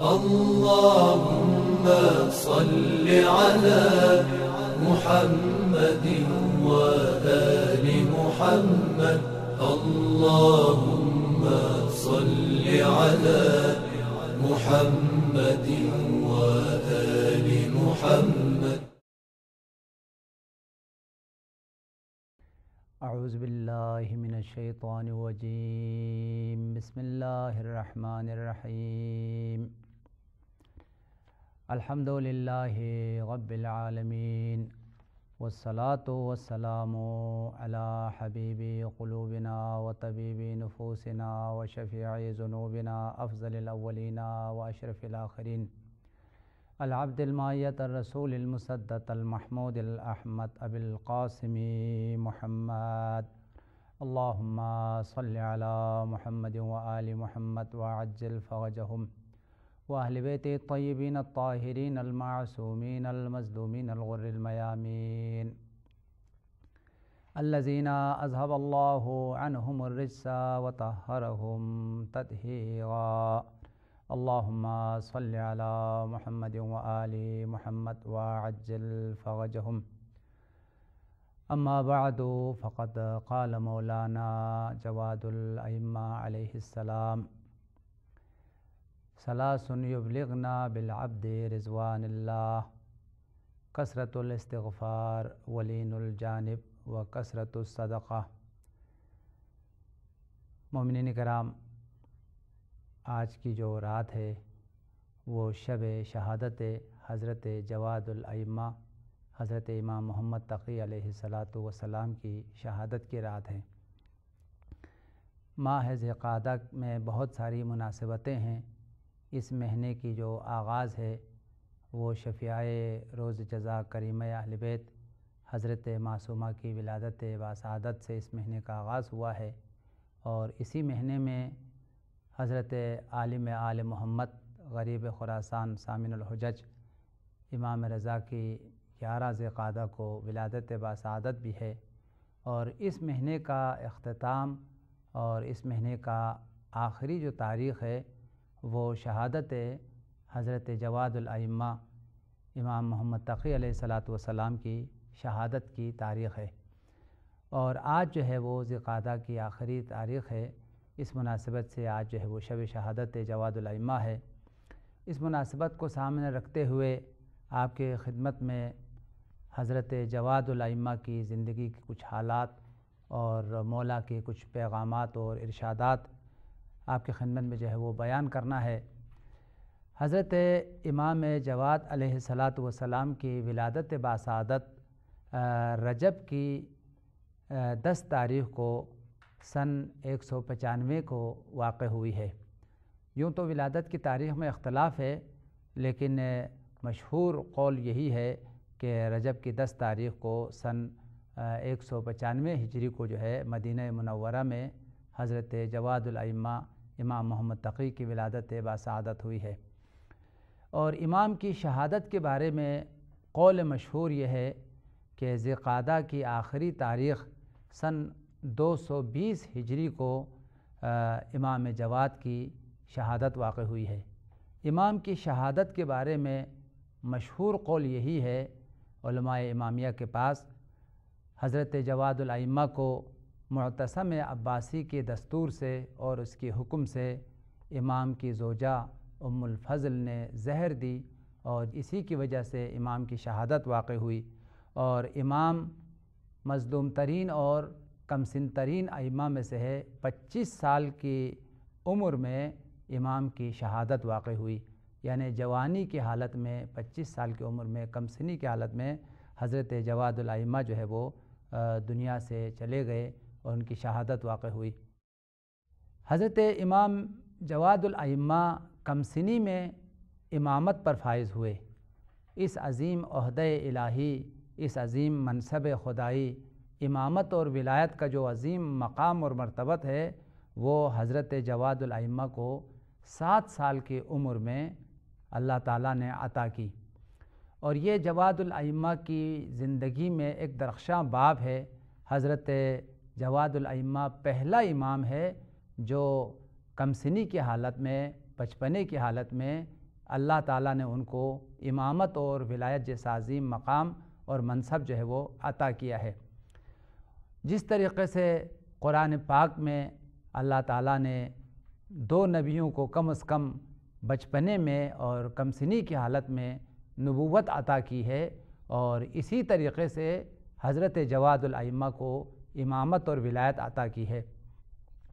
اللهم صل على محمد وآل محمد اللهم صل على محمد وآل محمد أعوذ بالله من الشيطان الرجيم بسم الله الرحمن الرحيم الحمد للہ غب العالمین و سلاۃ وسلام و حبیب قلوبنا و طبیب نفوسنہ و شفیعۂ ضنوبینا افضل الاولین و اشرف الآرین الحبد المایۃ الرسول المصدت المحمود الاحمد اب القاسم محمد اللّہ صلی علی محمد و علی محمد واج الفجم وأهل بيته الطيبين الطاهرين المعصومين المزدومين الغر الميامين الذين أذهب الله عنهم الرجس وطهرهم تطهيرا اللهم صل على محمد وآل محمد وعجل فرجهم أما بعد فقد قال مولانا جواد الأئمة عليه السلام سلاسن یبلغنا بالعبد رضوان اللہ کثرت الاستغفار ولین الجانب و کثرت الصدقہ مومنین کرام آج کی جو رات ہے وہ شب شہادت حضرت جواد الائمہ حضرت امام محمد تقی علیہ السلاۃ وسلام کی شہادت کی رات ہے ماہ ذقادہ میں بہت ساری مناسبتیں ہیں اس مہینے کی جو آغاز ہے وہ شفیائے روز جزا کریم اہل بیت حضرت معصومہ کی ولادت سعادت سے اس مہینے کا آغاز ہوا ہے اور اسی مہینے میں حضرت عالم آل محمد غریب خراسان سامن الحجج امام رضا کی گیارہ زعہ کو ولادت باسعادت بھی ہے اور اس مہینے کا اختتام اور اس مہینے کا آخری جو تاریخ ہے وہ شہادت حضرت جواد الائمہ امام محمد تقی علیہ السلاۃ والسلام کی شہادت کی تاریخ ہے اور آج جو ہے وہ زا کی آخری تاریخ ہے اس مناسبت سے آج جو ہے وہ شب شہادت جواد الائمہ ہے اس مناسبت کو سامنے رکھتے ہوئے آپ کے خدمت میں حضرت جواد الائمہ کی زندگی کی کچھ حالات اور مولا کے کچھ پیغامات اور ارشادات آپ کے خدمت میں جو ہے وہ بیان کرنا ہے حضرت امام جواد علیہ سلاۃ وسلام کی ولادت باسعادت رجب کی دس تاریخ کو سن ایک سو پچانوے کو واقع ہوئی ہے یوں تو ولادت کی تاریخ میں اختلاف ہے لیکن مشہور قول یہی ہے کہ رجب کی دس تاریخ کو سن ایک سو پچانوے ہجری کو جو ہے مدینہ منورہ میں حضرت جواد الائمہ امام محمد تقی کی ولادت با سعادت ہوئی ہے اور امام کی شہادت کے بارے میں قول مشہور یہ ہے کہ ذقادہ کی آخری تاریخ سن دو سو بیس ہجری کو امام جواد کی شہادت واقع ہوئی ہے امام کی شہادت کے بارے میں مشہور قول یہی ہے علماء امامیہ کے پاس حضرت جواد الامہ کو معتصم عباسی کے دستور سے اور اس کی حکم سے امام کی زوجہ ام الفضل نے زہر دی اور اسی کی وجہ سے امام کی شہادت واقع ہوئی اور امام مظلوم ترین اور کم سن ترین امام میں سے ہے پچیس سال کی عمر میں امام کی شہادت واقع ہوئی یعنی جوانی کی حالت میں پچیس سال کی عمر میں کم سنی کی حالت میں حضرت جواد المہ جو ہے وہ دنیا سے چلے گئے اور ان کی شہادت واقع ہوئی حضرت امام جواد المہ کمسنی میں امامت پر فائز ہوئے اس عظیم عہدہ الہی اس عظیم منصب خدائی امامت اور ولایت کا جو عظیم مقام اور مرتبت ہے وہ حضرت جواد الائمہ کو سات سال کی عمر میں اللہ تعالیٰ نے عطا کی اور یہ جواد الائمہ کی زندگی میں ایک درخشاں باب ہے حضرت جواد جوادمہ پہلا امام ہے جو کمسنی کی حالت میں بچپنے کی حالت میں اللہ تعالیٰ نے ان کو امامت اور ولایت عظیم مقام اور منصب جو ہے وہ عطا کیا ہے جس طریقے سے قرآن پاک میں اللہ تعالیٰ نے دو نبیوں کو کم از کم بچپنے میں اور کمسنی کی حالت میں نبوت عطا کی ہے اور اسی طریقے سے حضرت جواد الامہ کو امامت اور ولایت عطا کی ہے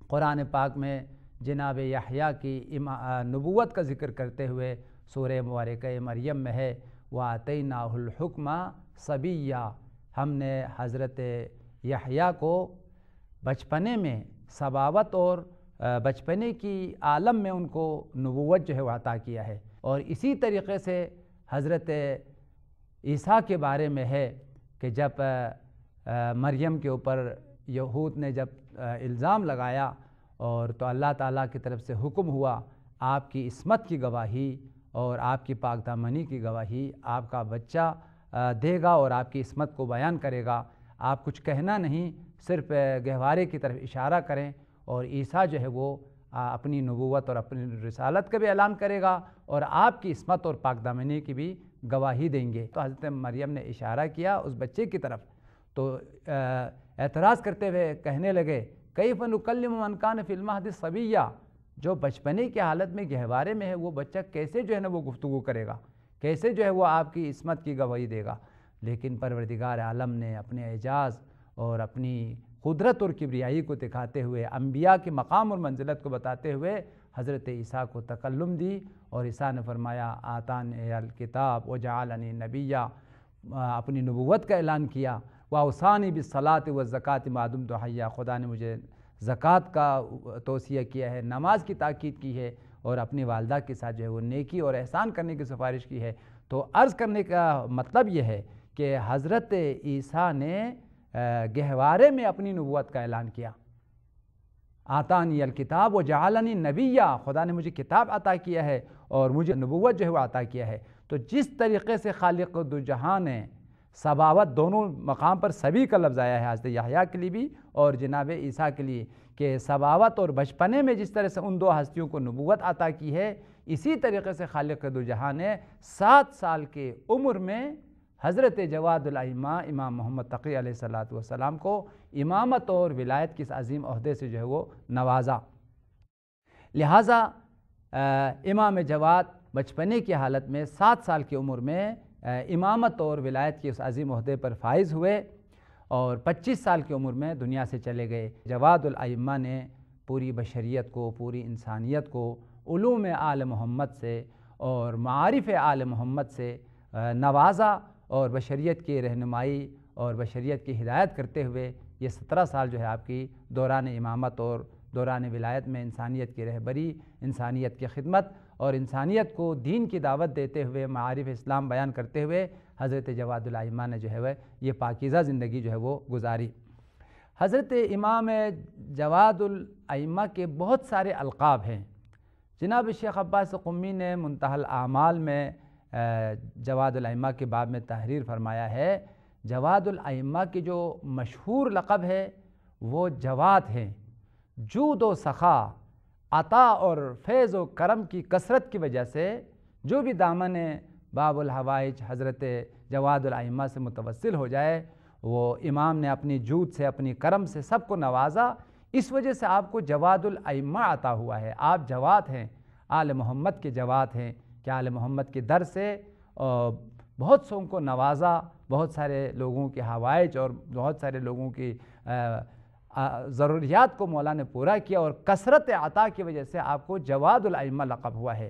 قرآن پاک میں جناب یحییٰ کی نبوت کا ذکر کرتے ہوئے سورہ مبارکہ مریم میں ہے وہ الْحُكْمَ نا ہم نے حضرت یحییٰ کو بچپنے میں ثباوت اور بچپنے کی عالم میں ان کو نبوت جو ہے وہ عطا کیا ہے اور اسی طریقے سے حضرت عیسیٰ کے بارے میں ہے کہ جب مریم کے اوپر یہود نے جب الزام لگایا اور تو اللہ تعالیٰ کی طرف سے حکم ہوا آپ کی عصمت کی گواہی اور آپ کی پاک دامنی کی گواہی آپ کا بچہ دے گا اور آپ کی عصمت کو بیان کرے گا آپ کچھ کہنا نہیں صرف گہوارے کی طرف اشارہ کریں اور عیسیٰ جو ہے وہ اپنی نبوت اور اپنی رسالت کا بھی اعلان کرے گا اور آپ کی عصمت اور پاک دامنی کی بھی گواہی دیں گے تو حضرت مریم نے اشارہ کیا اس بچے کی طرف تو اعتراض کرتے ہوئے کہنے لگے کئی فن اکلم منکان فی المہد صبیہ جو بچپنے کی حالت میں گہوارے میں ہے وہ بچہ کیسے جو ہے نا وہ گفتگو کرے گا کیسے جو ہے وہ آپ کی عصمت کی گواہی دے گا لیکن پروردگار عالم نے اپنے اعجاز اور اپنی قدرت اور کبریائی کو دکھاتے ہوئے انبیاء کی مقام اور منزلت کو بتاتے ہوئے حضرت عیسیٰ کو تکلم دی اور عیسیٰ نے فرمایا آتان الکتاب و جعالن نبیہ اپنی نبوت کا اعلان کیا واؤسانی بھی بصلاط و تو حیا خدا نے مجھے زکوٰۃ کا توسیہ کیا ہے نماز کی تاکید کی ہے اور اپنی والدہ کے ساتھ جو ہے وہ نیکی اور احسان کرنے کی سفارش کی ہے تو عرض کرنے کا مطلب یہ ہے کہ حضرت عیسیٰ نے گہوارے میں اپنی نبوت کا اعلان کیا آتانی الکتاب و جعلنی نبیہ خدا نے مجھے کتاب عطا کیا ہے اور مجھے نبوت جو ہے وہ عطا کیا ہے تو جس طریقے سے خالق دو جہاں نے ثباوت دونوں مقام پر سبھی کا لفظ آیا ہے حضرت کے لیے بھی اور جناب عیسیٰ کے لیے کہ ثباوت اور بچپنے میں جس طرح سے ان دو ہستیوں کو نبوت عطا کی ہے اسی طریقے سے خالق دو جہاں نے سات سال کے عمر میں حضرت جواد الماں امام محمد تقی علیہ صلاۃ والسلام کو امامت اور ولایت اس عظیم عہدے سے جو ہے وہ نوازا لہٰذا امام جواد بچپنے کی حالت میں سات سال کی عمر میں امامت اور ولایت کی اس عظیم عہدے پر فائز ہوئے اور پچیس سال کی عمر میں دنیا سے چلے گئے جواد العمہ نے پوری بشریت کو پوری انسانیت کو علوم آل محمد سے اور معارف آل محمد سے نوازا اور بشریت کی رہنمائی اور بشریت کی ہدایت کرتے ہوئے یہ سترہ سال جو ہے آپ کی دوران امامت اور دوران ولایت میں انسانیت کی رہبری انسانیت کی خدمت اور انسانیت کو دین کی دعوت دیتے ہوئے معارف اسلام بیان کرتے ہوئے حضرت جواد العیمہ نے جو ہے وہ یہ پاکیزہ زندگی جو ہے وہ گزاری حضرت امام جواد العیمہ کے بہت سارے القاب ہیں جناب شیخ عباس قمی نے منتحل اعمال میں جواد العیمہ کے باب میں تحریر فرمایا ہے جواد العیمہ کی جو مشہور لقب ہے وہ جواد ہیں جود و سخا عطا اور فیض و کرم کی کثرت کی وجہ سے جو بھی دامن باب الحوائج حضرت جواد الامہ سے متوسل ہو جائے وہ امام نے اپنی جود سے اپنی کرم سے سب کو نوازا اس وجہ سے آپ کو جواد الامہ عطا ہوا ہے آپ جواد ہیں آل محمد کے جواد ہیں کہ آل محمد کے در سے بہت سو ان کو نوازا بہت سارے لوگوں کی حوائج اور بہت سارے لوگوں کی ضروریات کو مولا نے پورا کیا اور کثرت عطا کی وجہ سے آپ کو جواد العمہ لقب ہوا ہے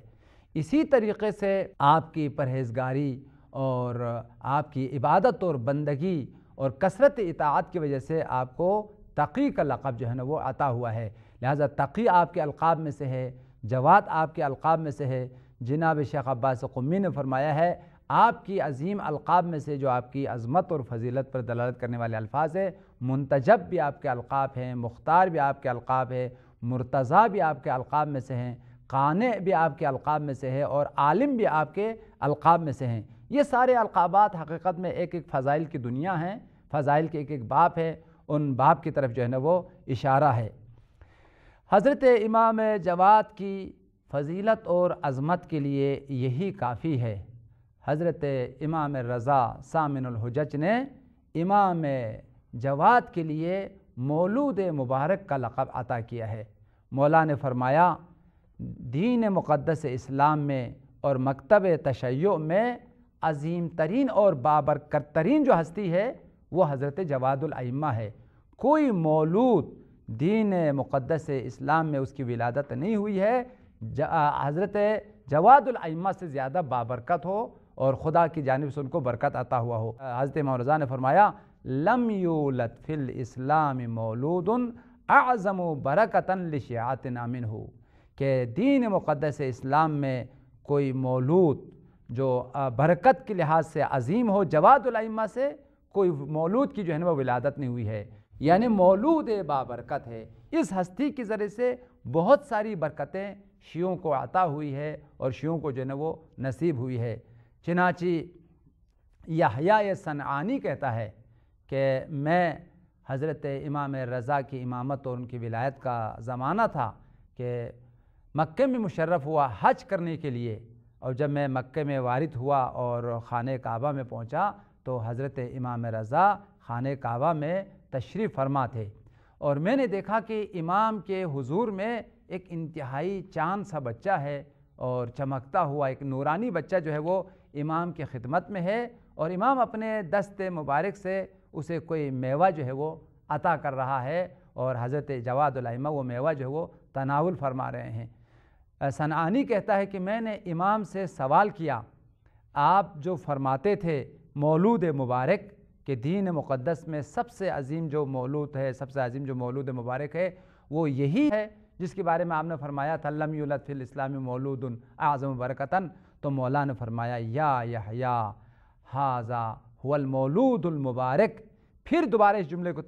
اسی طریقے سے آپ کی پرہیزگاری اور آپ کی عبادت اور بندگی اور کثرت اطاعت کی وجہ سے آپ کو تقی کا لقب جو ہے نا وہ عطا ہوا ہے لہٰذا تقی آپ کے القاب میں سے ہے جواد آپ کے القاب میں سے ہے جناب شیخ عباس قمی نے فرمایا ہے آپ کی عظیم القاب میں سے جو آپ کی عظمت اور فضیلت پر دلالت کرنے والے الفاظ ہے منتجب بھی آپ کے القاب ہیں مختار بھی آپ کے القاب ہے مرتضی بھی آپ کے القاب میں سے ہیں قانع بھی آپ کے القاب میں سے ہیں اور عالم بھی آپ کے القاب میں سے ہیں یہ سارے القابات حقیقت میں ایک ایک فضائل کی دنیا ہیں فضائل کے ایک ایک باپ ہے ان باپ کی طرف جو ہے نا وہ اشارہ ہے حضرت امام جواد کی فضیلت اور عظمت کے لیے یہی کافی ہے حضرت امام رضا سامن الحجج نے امام جواد کے لیے مولود مبارک کا لقب عطا کیا ہے مولا نے فرمایا دین مقدس اسلام میں اور مکتب تشیع میں عظیم ترین اور بابرکت ترین جو ہستی ہے وہ حضرت جواد المہ ہے کوئی مولود دین مقدس اسلام میں اس کی ولادت نہیں ہوئی ہے حضرت جواد جوادمہ سے زیادہ بابرکت ہو اور خدا کی جانب سے ان کو برکت عطا ہوا ہو حضرت رضا نے فرمایا لم یولد فی الاسلام مولود اعظم و لشیعتنا منہو کہ دین مقدس اسلام میں کوئی مولود جو برکت کے لحاظ سے عظیم ہو جواد العیمہ سے کوئی مولود کی جو ہے نا وہ ولادت نہیں ہوئی ہے یعنی مولود بابرکت ہے اس ہستی کی ذریعے سے بہت ساری برکتیں شیعوں کو عطا ہوئی ہے اور شیعوں کو جو ہے نا وہ نصیب ہوئی ہے چنانچہ یحییٰ صنعانی کہتا ہے کہ میں حضرت امام رضا کی امامت اور ان کی ولایت کا زمانہ تھا کہ مکہ میں مشرف ہوا حج کرنے کے لیے اور جب میں مکے میں وارد ہوا اور خانہ کعبہ میں پہنچا تو حضرت امام رضا خانہ کعبہ میں تشریف فرما تھے اور میں نے دیکھا کہ امام کے حضور میں ایک انتہائی چاند سا بچہ ہے اور چمکتا ہوا ایک نورانی بچہ جو ہے وہ امام کے خدمت میں ہے اور امام اپنے دست مبارک سے اسے کوئی میوہ جو ہے وہ عطا کر رہا ہے اور حضرت جواد المہ وہ میوہ جو ہے وہ تناول فرما رہے ہیں سنعانی کہتا ہے کہ میں نے امام سے سوال کیا آپ جو فرماتے تھے مولود مبارک کہ دین مقدس میں سب سے عظیم جو مولود ہے سب سے عظیم جو مولود مبارک ہے وہ یہی ہے جس کے بارے میں آپ نے فرمایا تھا يُلَدْ فِي الاسلام مولود اَعْزَمُ بَرَكَتًا تو مولا نے فرمایا یا یحیاء حَازَ المولود المبارک پھر دوبارہ اس جملے کو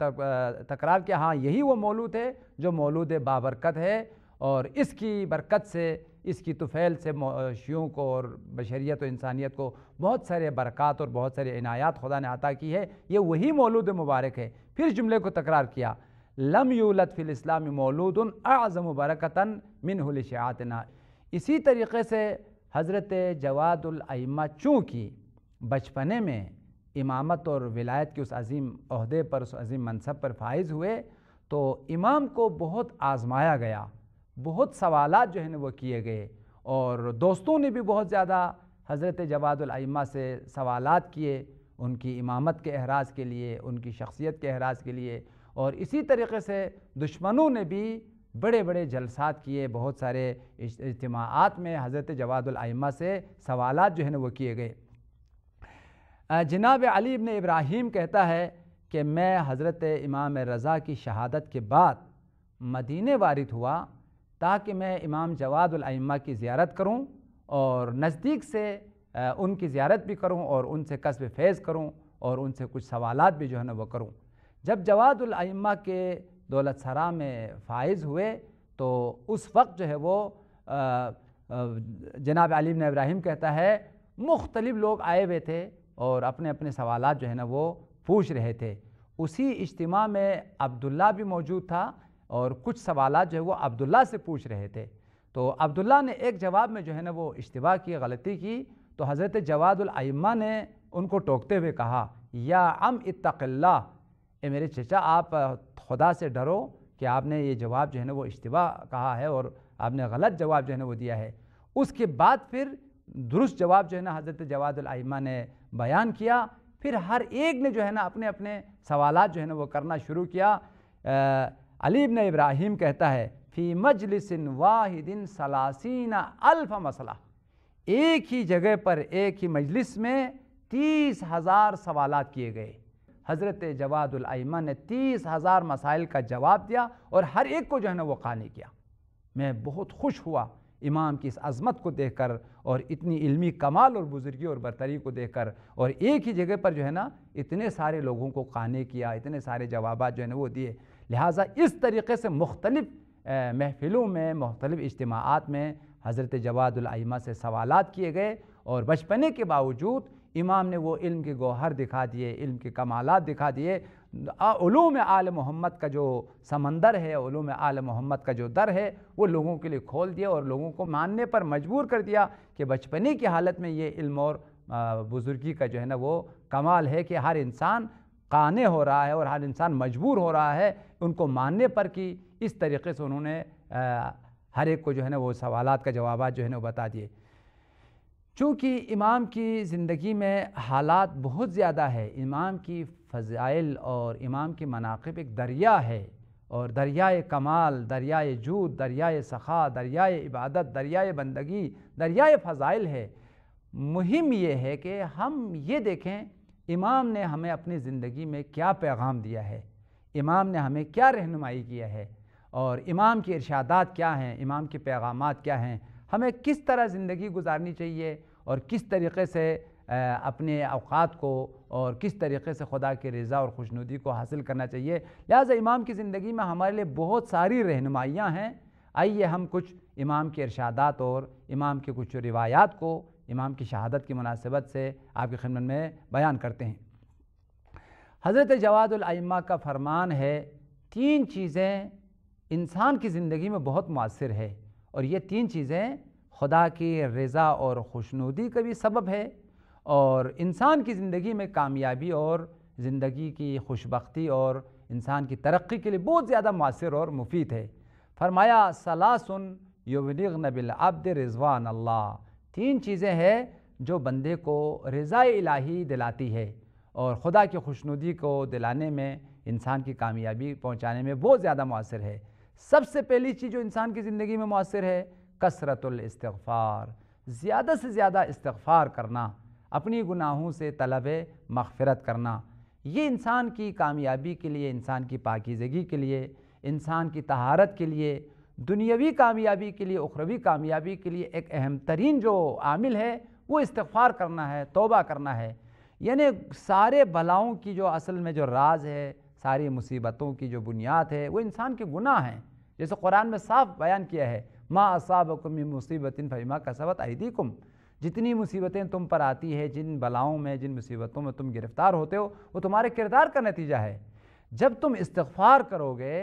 تکرار کیا ہاں یہی وہ مولود ہے جو مولود بابرکت ہے اور اس کی برکت سے اس کی طفیل سے شیعوں کو اور بشریت و انسانیت کو بہت سارے برکات اور بہت سارے عنایات خدا نے عطا کی ہے یہ وہی مولود مبارک ہے پھر جملے کو تکرار کیا لم یولد فی الاسلام مولود اعظم و منہ من اسی طریقے سے حضرت جواد العیمہ چونکی بچپنے میں امامت اور ولایت کے اس عظیم عہدے پر اس عظیم منصب پر فائز ہوئے تو امام کو بہت آزمایا گیا بہت سوالات جو ہیں وہ کیے گئے اور دوستوں نے بھی بہت زیادہ حضرت جواد جوادمہ سے سوالات کیے ان کی امامت کے احراز کے لیے ان کی شخصیت کے احراز کے لیے اور اسی طریقے سے دشمنوں نے بھی بڑے بڑے جلسات کیے بہت سارے اجتماعات میں حضرت جواد جوادمّہ سے سوالات جو ہیں وہ کیے گئے جناب علی ابن ابراہیم کہتا ہے کہ میں حضرت امام رضا کی شہادت کے بعد مدینہ وارد ہوا تاکہ میں امام جواد المہ کی زیارت کروں اور نزدیک سے ان کی زیارت بھی کروں اور ان سے قصب فیض کروں اور ان سے کچھ سوالات بھی جو ہے نا وہ کروں جب جواد جوادمہ کے دولت سرا میں فائز ہوئے تو اس وقت جو ہے وہ جناب علی ابن ابراہیم کہتا ہے مختلف لوگ آئے ہوئے تھے اور اپنے اپنے سوالات جو ہے نا وہ پوچھ رہے تھے اسی اجتماع میں عبداللہ بھی موجود تھا اور کچھ سوالات جو ہے وہ عبداللہ سے پوچھ رہے تھے تو عبداللہ نے ایک جواب میں جو ہے نا وہ اجتباع کی غلطی کی تو حضرت جواد العمہ نے ان کو ٹوکتے ہوئے کہا یا ام اتق اللہ اے میرے چچا آپ خدا سے ڈرو کہ آپ نے یہ جواب جو ہے نا وہ اشتباہ کہا ہے اور آپ نے غلط جواب جو ہے نا وہ دیا ہے اس کے بعد پھر درست جواب جو ہے نا حضرت جواد العمہ نے بیان کیا پھر ہر ایک نے جو ہے نا اپنے اپنے سوالات جو ہے نا وہ کرنا شروع کیا علی ابن ابراہیم کہتا ہے فی مجلس واحد سلاسین الف مسئلہ ایک ہی جگہ پر ایک ہی مجلس میں تیس ہزار سوالات کیے گئے حضرت جواد العیمہ نے تیس ہزار مسائل کا جواب دیا اور ہر ایک کو جو ہے نا وہ قانی کیا میں بہت خوش ہوا امام کی اس عظمت کو دیکھ کر اور اتنی علمی کمال اور بزرگی اور برتری کو دیکھ کر اور ایک ہی جگہ پر جو ہے نا اتنے سارے لوگوں کو قانے کیا اتنے سارے جوابات جو ہے نا وہ دیے لہٰذا اس طریقے سے مختلف محفلوں میں مختلف اجتماعات میں حضرت جواد العلمہ سے سوالات کیے گئے اور بچپنے کے باوجود امام نے وہ علم کے گوہر دکھا دیے علم کے کمالات دکھا دیے علوم آل محمد کا جو سمندر ہے علوم آل محمد کا جو در ہے وہ لوگوں کے لیے کھول دیا اور لوگوں کو ماننے پر مجبور کر دیا کہ بچپنی کی حالت میں یہ علم اور بزرگی کا جو ہے نا وہ کمال ہے کہ ہر انسان قانے ہو رہا ہے اور ہر انسان مجبور ہو رہا ہے ان کو ماننے پر کہ اس طریقے سے انہوں نے ہر ایک کو جو ہے نا وہ سوالات کا جوابات جو ہے نا وہ بتا دیے چونکہ امام کی زندگی میں حالات بہت زیادہ ہے امام کی فضائل اور امام کے مناقب ایک دریا ہے اور دریائے کمال دریائے جود دریائے سخا دریائے عبادت دریائے بندگی دریائے فضائل ہے مہم یہ ہے کہ ہم یہ دیکھیں امام نے ہمیں اپنی زندگی میں کیا پیغام دیا ہے امام نے ہمیں کیا رہنمائی کیا ہے اور امام کی ارشادات کیا ہیں امام کے پیغامات کیا ہیں ہمیں کس طرح زندگی گزارنی چاہیے اور کس طریقے سے اپنے اوقات کو اور کس طریقے سے خدا کی رضا اور خوشنودی کو حاصل کرنا چاہیے لہٰذا امام کی زندگی میں ہمارے لیے بہت ساری رہنمائیاں ہیں آئیے ہم کچھ امام کے ارشادات اور امام کی کچھ روایات کو امام کی شہادت کی مناسبت سے آپ کی خدمت میں بیان کرتے ہیں حضرت جواد المہ کا فرمان ہے تین چیزیں انسان کی زندگی میں بہت مؤثر ہے اور یہ تین چیزیں خدا کی رضا اور خوشنودی کا بھی سبب ہے اور انسان کی زندگی میں کامیابی اور زندگی کی خوش بختی اور انسان کی ترقی کے لیے بہت زیادہ مؤثر اور مفید ہے فرمایا سلاسن سُن بالعبد رضوان اللہ تین چیزیں ہیں جو بندے کو رضا الہی دلاتی ہے اور خدا کی خوشنودی کو دلانے میں انسان کی کامیابی پہنچانے میں بہت زیادہ مؤثر ہے سب سے پہلی چیز جو انسان کی زندگی میں مؤثر ہے کثرت الاستغفار زیادہ سے زیادہ استغفار کرنا اپنی گناہوں سے طلب مغفرت کرنا یہ انسان کی کامیابی کے لیے انسان کی پاکیزگی کے لیے انسان کی طہارت کے لیے دنیاوی کامیابی کے لیے اخروی کامیابی کے لیے ایک اہم ترین جو عامل ہے وہ استغفار کرنا ہے توبہ کرنا ہے یعنی سارے بھلاؤں کی جو اصل میں جو راز ہے ساری مصیبتوں کی جو بنیاد ہے وہ انسان کے گناہ ہیں جیسے قرآن میں صاف بیان کیا ہے ما اصابکم من مصیبت فیما کسبت ایدیکم جتنی مصیبتیں تم پر آتی ہے جن بلاؤں میں جن مصیبتوں میں تم گرفتار ہوتے ہو وہ تمہارے کردار کا نتیجہ ہے جب تم استغفار کرو گے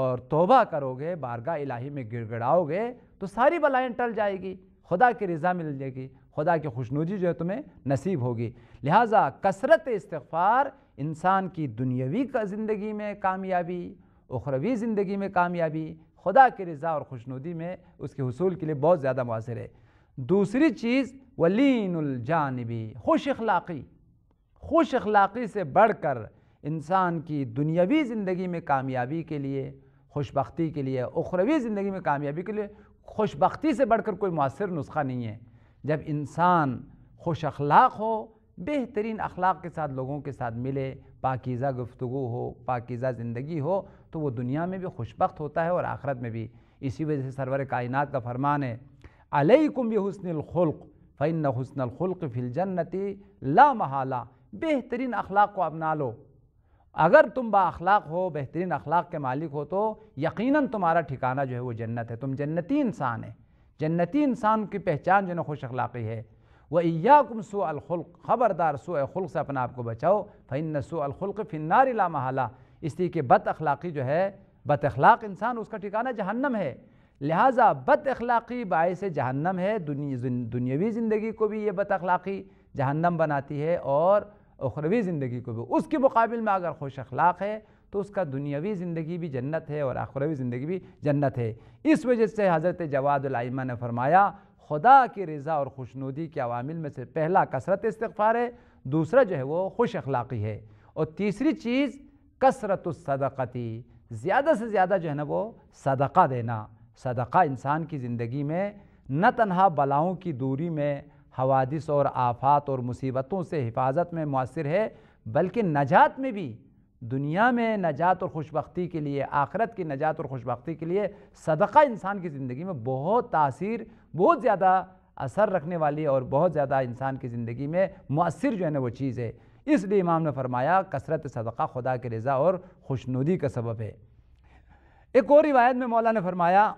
اور توبہ کرو گے بارگاہ الہی میں گڑ گڑاؤ گے تو ساری بلائیں ٹل جائے گی خدا کی رضا مل جائے گی خدا کی خوشنوجی جو ہے تمہیں نصیب ہوگی لہٰذا کثرت استغفار انسان کی دنیاوی زندگی میں کامیابی اخروی زندگی میں کامیابی خدا کی رضا اور خوشنودی میں اس کے حصول کے لیے بہت زیادہ مؤثر ہے دوسری چیز ولین الجانبی خوش اخلاقی خوش اخلاقی سے بڑھ کر انسان کی دنیاوی زندگی میں کامیابی کے لیے خوش بختی کے لیے اخروی زندگی میں کامیابی کے لیے خوش بختی سے بڑھ کر کوئی مؤثر نسخہ نہیں ہے جب انسان خوش اخلاق ہو بہترین اخلاق کے ساتھ لوگوں کے ساتھ ملے پاکیزہ گفتگو ہو پاکیزہ زندگی ہو تو وہ دنیا میں بھی خوش بخت ہوتا ہے اور آخرت میں بھی اسی وجہ سے سرور کائنات کا فرمان ہے علیکم بحسن حسن الخلق فن حسن الخلق فل لا محالہ بہترین اخلاق کو اپنا لو اگر تم با اخلاق ہو بہترین اخلاق کے مالک ہو تو یقیناً تمہارا ٹھکانہ جو ہے وہ جنت ہے تم جنتی انسان ہے جنتی انسان کی پہچان جو ہے خوش اخلاقی ہے وہ ایا کم سو الخلق خبردار سو خلق سے اپنا آپ کو بچاؤ فن سو الخلق فن لا محالہ اس کہ بد اخلاقی جو ہے بد اخلاق انسان اس کا ٹھکانہ جہنم ہے لہٰذا بد اخلاقی باعث جہنم ہے دنیاوی زندگی کو بھی یہ بد اخلاقی جہنم بناتی ہے اور اخروی زندگی کو بھی اس کے مقابل میں اگر خوش اخلاق ہے تو اس کا دنیاوی زندگی بھی جنت ہے اور اخروی زندگی بھی جنت ہے اس وجہ سے حضرت جواد العیمہ نے فرمایا خدا کی رضا اور خوشنودی کے عوامل میں سے پہلا کثرت استغفار ہے دوسرا جو ہے وہ خوش اخلاقی ہے اور تیسری چیز کثرت الصدقتی زیادہ سے زیادہ جو ہے نا وہ صدقہ دینا صدقہ انسان کی زندگی میں نہ تنہا بلاؤں کی دوری میں حوادث اور آفات اور مصیبتوں سے حفاظت میں مؤثر ہے بلکہ نجات میں بھی دنیا میں نجات اور خوش بختی کے لیے آخرت کی نجات اور خوش بختی کے لیے صدقہ انسان کی زندگی میں بہت تاثیر بہت زیادہ اثر رکھنے والی اور بہت زیادہ انسان کی زندگی میں مؤثر جو ہے نا وہ چیز ہے اس لیے امام نے فرمایا کثرت صدقہ خدا کے رضا اور خوشنودی کا سبب ہے ایک اور روایت میں مولا نے فرمایا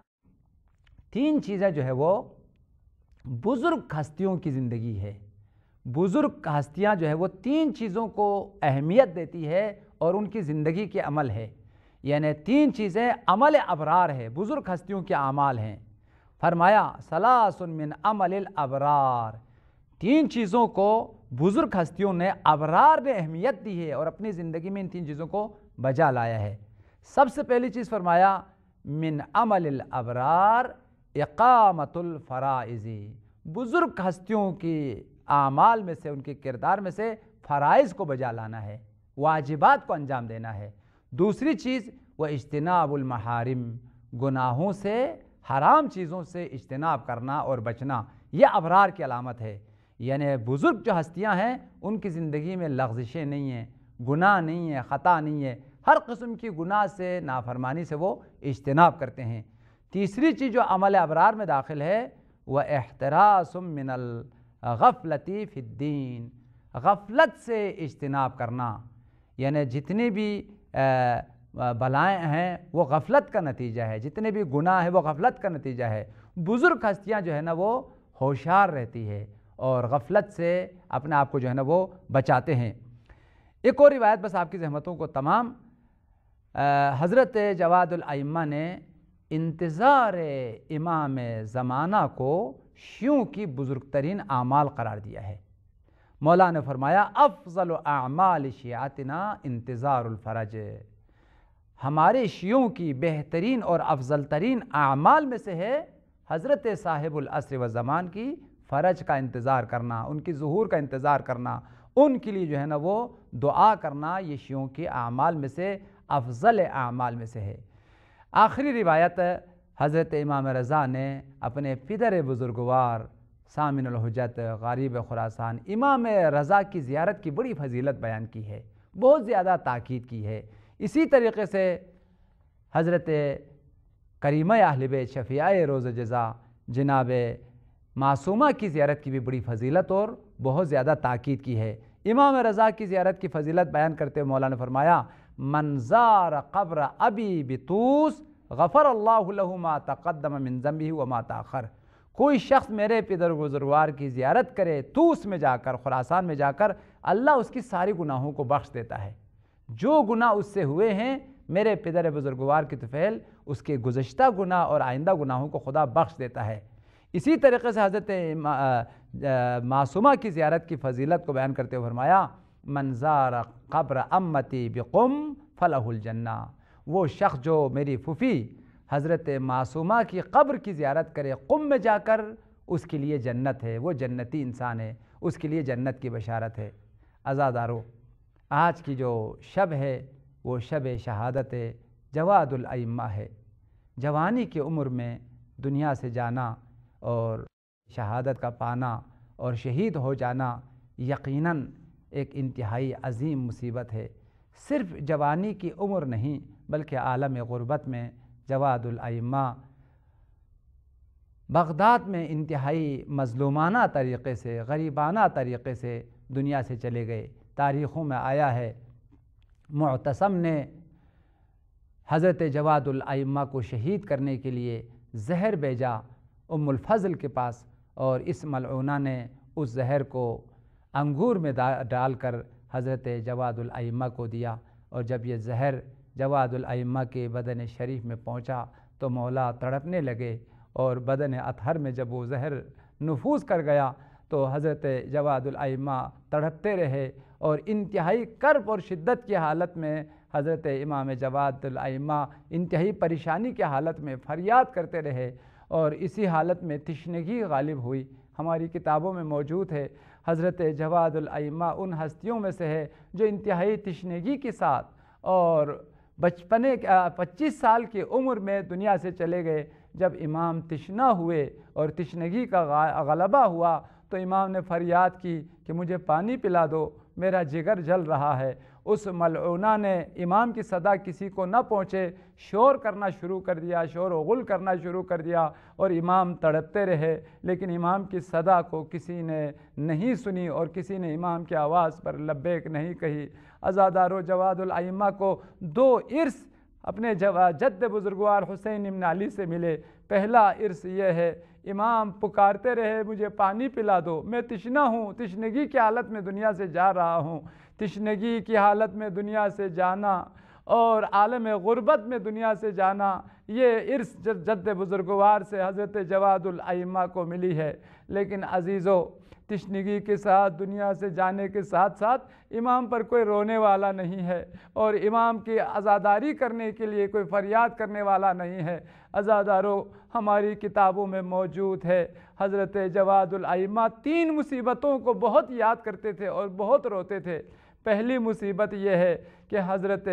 تین چیزیں جو ہے وہ بزرگ ہستیوں کی زندگی ہے بزرگ ہستیاں جو ہے وہ تین چیزوں کو اہمیت دیتی ہے اور ان کی زندگی کے عمل ہے یعنی تین چیزیں عمل ابرار ہے بزرگ ہستیوں کے اعمال ہیں فرمایا سلاس من عمل الابرار تین چیزوں کو بزرگ ہستیوں نے ابرار نے اہمیت دی ہے اور اپنی زندگی میں ان تین چیزوں کو بجا لایا ہے سب سے پہلی چیز فرمایا من عمل الابرار اقامت الفرائزی بزرگ ہستیوں کی اعمال میں سے ان کے کردار میں سے فرائض کو بجا لانا ہے واجبات کو انجام دینا ہے دوسری چیز وہ اجتناب المحارم گناہوں سے حرام چیزوں سے اجتناب کرنا اور بچنا یہ ابرار کی علامت ہے یعنی بزرگ جو ہستیاں ہیں ان کی زندگی میں لغزشیں نہیں ہیں گناہ نہیں ہیں خطا نہیں ہے ہر قسم کی گناہ سے نافرمانی سے وہ اجتناب کرتے ہیں تیسری چیز جو عمل ابرار میں داخل ہے وہ الغفلتی فی الدین غفلت سے اجتناب کرنا یعنی جتنی بھی بلائیں ہیں وہ غفلت کا نتیجہ ہے جتنے بھی گناہ ہیں وہ غفلت کا نتیجہ ہے بزرگ ہستیاں جو ہے نا وہ ہوشیار رہتی ہے اور غفلت سے اپنے آپ کو جو ہے نا وہ بچاتے ہیں ایک اور روایت بس آپ کی زحمتوں کو تمام حضرت جواد العیمہ نے انتظار امام زمانہ کو شیوں کی بزرگ ترین اعمال قرار دیا ہے مولا نے فرمایا افضل اعمال شیعتنا انتظار الفرج ہمارے شیوں کی بہترین اور افضل ترین اعمال میں سے ہے حضرت صاحب الاسر و زمان کی فرج کا انتظار کرنا ان کی ظہور کا انتظار کرنا ان کے لیے جو ہے نا وہ دعا کرنا یہ شیوں کے اعمال میں سے افضل اعمال میں سے ہے آخری روایت حضرت امام رضا نے اپنے پدر بزرگوار سامن الحجت غریب خراسان امام رضا کی زیارت کی بڑی فضیلت بیان کی ہے بہت زیادہ تاکید کی ہے اسی طریقے سے حضرت کریمہ اہل بیت شفیع روز جزا جناب معصومہ کی زیارت کی بھی بڑی فضیلت اور بہت زیادہ تاکید کی ہے امام رضا کی زیارت کی فضیلت بیان کرتے ہوئے مولانا فرمایا منظار قبر ابی بطوس غفر اللہ ما تقدم من بھی و تاخر کوئی شخص میرے پدر گزروار کی زیارت کرے توس میں جا کر خراسان میں جا کر اللہ اس کی ساری گناہوں کو بخش دیتا ہے جو گناہ اس سے ہوئے ہیں میرے پدر بزرگوار کی تفیل اس کے گزشتہ گناہ اور آئندہ گناہوں کو خدا بخش دیتا ہے اسی طریقے سے حضرت معصومہ کی زیارت کی فضیلت کو بیان کرتے ہوئے فرمایا منظار قبر امتی بقم فلاح الجنہ وہ شخص جو میری پھوپھی حضرت معصومہ کی قبر کی زیارت کرے قم میں جا کر اس کے لیے جنت ہے وہ جنتی انسان ہے اس کے لیے جنت کی بشارت ہے اذادارو آج کی جو شب ہے وہ شب شہادت جواد العمہ ہے جوانی کی عمر میں دنیا سے جانا اور شہادت کا پانا اور شہید ہو جانا یقیناً ایک انتہائی عظیم مصیبت ہے صرف جوانی کی عمر نہیں بلکہ عالم غربت میں جواد المہ بغداد میں انتہائی مظلومانہ طریقے سے غریبانہ طریقے سے دنیا سے چلے گئے تاریخوں میں آیا ہے معتصم نے حضرت جواد المہ کو شہید کرنے کے لیے زہر بھیجا ام الفضل کے پاس اور اس ملعونہ نے اس زہر کو انگور میں ڈال کر حضرت جواد العیمہ کو دیا اور جب یہ زہر جواد المہ کے بدن شریف میں پہنچا تو مولا تڑپنے لگے اور بدن اطہر میں جب وہ زہر نفوذ کر گیا تو حضرت جواد المہ تڑپتے رہے اور انتہائی کرپ اور شدت کی حالت میں حضرت امام جواد المہ انتہائی پریشانی کے حالت میں فریاد کرتے رہے اور اسی حالت میں تشنگی غالب ہوئی ہماری کتابوں میں موجود ہے حضرت جواد العیمہ ان ہستیوں میں سے ہے جو انتہائی تشنگی کے ساتھ اور بچپنے پچیس سال کی عمر میں دنیا سے چلے گئے جب امام تشنا ہوئے اور تشنگی کا غلبہ ہوا تو امام نے فریاد کی کہ مجھے پانی پلا دو میرا جگر جل رہا ہے اس ملعونہ نے امام کی صدا کسی کو نہ پہنچے شور کرنا شروع کر دیا شور و غل کرنا شروع کر دیا اور امام تڑپتے رہے لیکن امام کی صدا کو کسی نے نہیں سنی اور کسی نے امام کی آواز پر لبیک نہیں کہی ازادار و جواد العمہ کو دو عرص اپنے جد بزرگوار حسین امن علی سے ملے پہلا عرص یہ ہے امام پکارتے رہے مجھے پانی پلا دو میں تشنہ ہوں تشنگی کے حالت میں دنیا سے جا رہا ہوں تشنگی کی حالت میں دنیا سے جانا اور عالم غربت میں دنیا سے جانا یہ عرص جد بزرگوار سے حضرت جواد العیمہ کو ملی ہے لیکن عزیزو تشنگی کے ساتھ دنیا سے جانے کے ساتھ ساتھ امام پر کوئی رونے والا نہیں ہے اور امام کی ازاداری کرنے کے لیے کوئی فریاد کرنے والا نہیں ہے ازادارو ہماری کتابوں میں موجود ہے حضرت جواد العیمہ تین مصیبتوں کو بہت یاد کرتے تھے اور بہت روتے تھے پہلی مصیبت یہ ہے کہ حضرت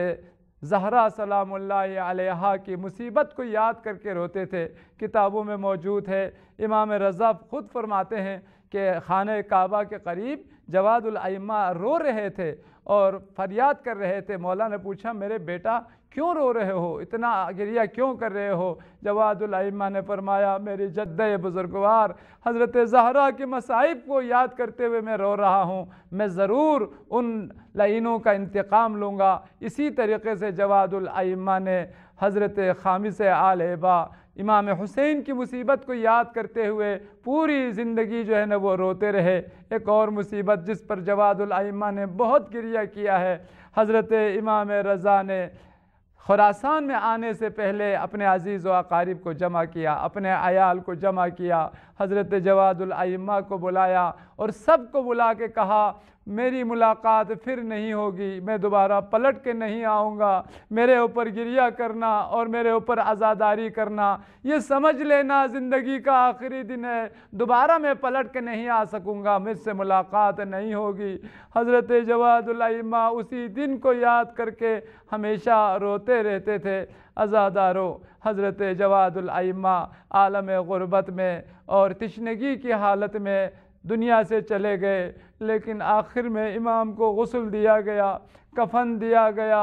زہرا سلام اللہ علیہ کی مصیبت کو یاد کر کے روتے تھے کتابوں میں موجود ہے امام رضا خود فرماتے ہیں کہ خانہ کعبہ کے قریب جواد العیمہ رو رہے تھے اور فریاد کر رہے تھے مولا نے پوچھا میرے بیٹا کیوں رو رہے ہو اتنا گریہ کیوں کر رہے ہو جواد العیمہ نے فرمایا میری جدہ بزرگوار حضرت زہرا کے مصائب کو یاد کرتے ہوئے میں رو رہا ہوں میں ضرور ان لعینوں کا انتقام لوں گا اسی طریقے سے جواد العیمہ نے حضرت خامس آل عبا امام حسین کی مصیبت کو یاد کرتے ہوئے پوری زندگی جو ہے نا وہ روتے رہے ایک اور مصیبت جس پر جواد العیمہ نے بہت گریہ کیا ہے حضرت امام رضا نے خوراسان میں آنے سے پہلے اپنے عزیز و اقارب کو جمع کیا اپنے عیال کو جمع کیا حضرت جواد العیمہ کو بلایا اور سب کو بلا کے کہا میری ملاقات پھر نہیں ہوگی میں دوبارہ پلٹ کے نہیں آؤں گا میرے اوپر گریہ کرنا اور میرے اوپر عزاداری کرنا یہ سمجھ لینا زندگی کا آخری دن ہے دوبارہ میں پلٹ کے نہیں آ سکوں گا مجھ سے ملاقات نہیں ہوگی حضرت جواد العیمہ اسی دن کو یاد کر کے ہمیشہ روتے رہتے تھے ازادارو حضرت جواد العیمہ عالم غربت میں اور تشنگی کی حالت میں دنیا سے چلے گئے لیکن آخر میں امام کو غسل دیا گیا کفن دیا گیا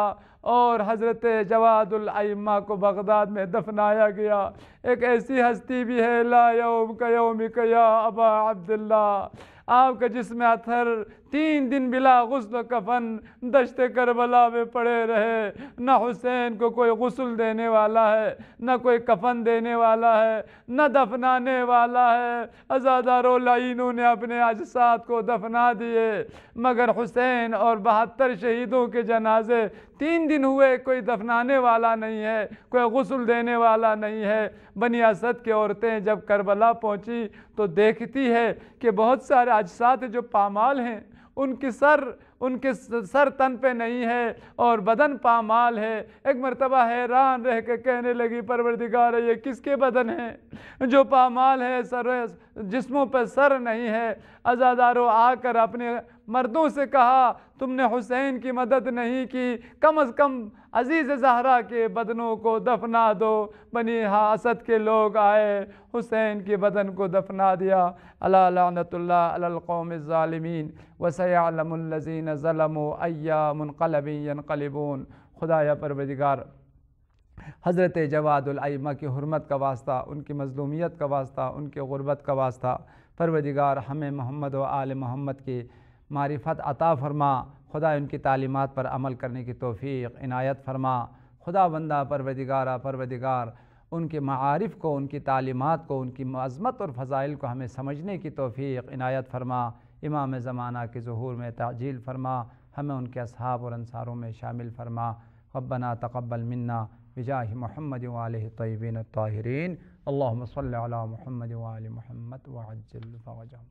اور حضرت جواد العیمہ کو بغداد میں دفنایا گیا ایک ایسی ہستی بھی ہے لا یوم کا یا ابا عبداللہ آپ کا جسم اتھر تین دن بلا غسل و کفن دشت کربلا میں پڑے رہے نہ حسین کو کوئی غسل دینے والا ہے نہ کوئی کفن دینے والا ہے نہ دفنانے والا ہے ازادہ رولوں نے اپنے اجساد کو دفنا دیے مگر حسین اور بہتر شہیدوں کے جنازے تین دن ہوئے کوئی دفنانے والا نہیں ہے کوئی غسل دینے والا نہیں ہے بنی اسد کی عورتیں جب کربلا پہنچی تو دیکھتی ہے کہ بہت سارے اجساد جو پامال ہیں ان کی سر ان کے سر تن پہ نہیں ہے اور بدن پامال ہے ایک مرتبہ حیران رہ کے کہنے لگی پروردگار یہ کس کے بدن ہیں جو پامال ہے سر جسموں پہ سر نہیں ہے ازادارو آ کر اپنے مردوں سے کہا تم نے حسین کی مدد نہیں کی کم از کم عزیز زہرا کے بدنوں کو دفنا دو بنی حاسد کے لوگ آئے حسین کے بدن کو دفنا دیا اللہ لعنت اللہ علی القوم الظالمین وسیعلم اللذین ظلموا ایام القلمقلیبون خدایا پروردگار حضرت جواد العیمہ کی حرمت کا واسطہ ان کی مظلومیت کا واسطہ ان کے غربت کا واسطہ پروردگار ہمیں محمد و آل محمد کے معرفت عطا فرما خدا ان کی تعلیمات پر عمل کرنے کی توفیق عنایت فرما خدا بندہ پرودگارہ پرودگار ان کے معارف کو ان کی تعلیمات کو ان کی معظمت اور فضائل کو ہمیں سمجھنے کی توفیق عنایت فرما امام زمانہ کے ظہور میں تعجیل فرما ہمیں ان کے اصحاب اور انصاروں میں شامل فرما ربنا تقبل منا بجاہ محمد علیہ طیبین الطاہرین اللہم صلی علی محمد وآل محمد وعجل الجم